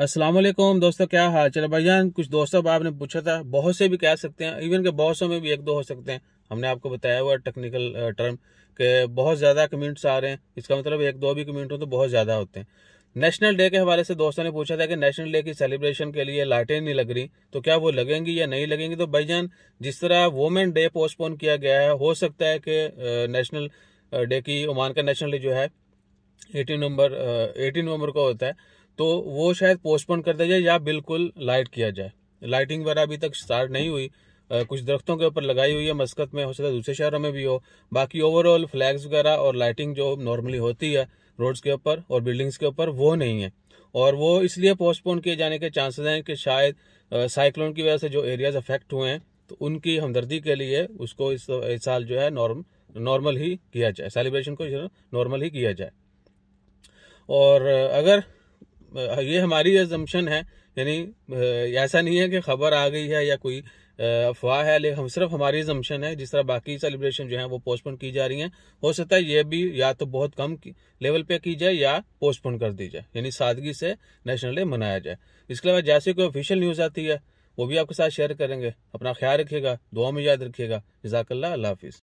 अस्सलाम वालेकुम दोस्तों क्या हाल चल जान कुछ दोस्तों आपने पूछा था बहुत से भी कह सकते हैं इवन के बहुत सौ में भी एक दो हो सकते हैं हमने आपको बताया हुआ टेक्निकल टर्म uh, के बहुत ज़्यादा कमेंट्स आ रहे हैं इसका मतलब एक दो भी कमेंट हो तो बहुत ज़्यादा होते हैं नेशनल डे के हवाले से दोस्तों ने पूछा था कि नेशनल डे की सेलिब्रेशन के लिए लाइटें नहीं लग रही तो क्या वो लगेंगी या नहीं लगेंगी तो भाई जान जिस तरह वोमेन डे पोस्टपोन किया गया है हो सकता है कि नेशनल uh, डे uh, की ओमान का नेशनल डे जो है एटीन नंबर एटीन नवंबर को होता है तो वो शायद पोस्टपोन कर दिया जाए या बिल्कुल लाइट किया जाए लाइटिंग वगैरह अभी तक स्टार्ट नहीं हुई आ, कुछ दरख्तों के ऊपर लगाई हुई है मस्कत में हो सकता है दूसरे शहरों में भी हो बाकी ओवरऑल फ्लैग्स वगैरह और लाइटिंग जो नॉर्मली होती है रोड्स के ऊपर और बिल्डिंग्स के ऊपर वो नहीं है और वो इसलिए पोस्टपोन किए जाने के चांसेस हैं कि शायद साइक्लोन की वजह से जो एरियाज अफेक्ट हुए हैं तो उनकी हमदर्दी के लिए उसको इस, इस साल जो है नॉर्म नॉर्मल ही किया जाए सेलिब्रेशन को नॉर्मल ही किया जाए और अगर ये हमारी एजम्पन है यानी ऐसा नहीं है कि खबर आ गई है या कोई अफवाह है लेकिन हम सिर्फ हमारी जमशन है जिस तरह बाकी सेलिब्रेशन जो है वो पोस्टपोन की जा रही हैं हो सकता है ये भी या तो बहुत कम लेवल पे की जाए या पोस्टपोन कर दी जाए यानी सादगी से नेशनल डे मनाया जाए इसके अलावा जैसे कोई ऑफिशियल न्यूज़ आती है वो भी आपके साथ शेयर करेंगे अपना ख्याल रखिएगा दुआ में याद रखिएगा जजाकल्ला हाफिज़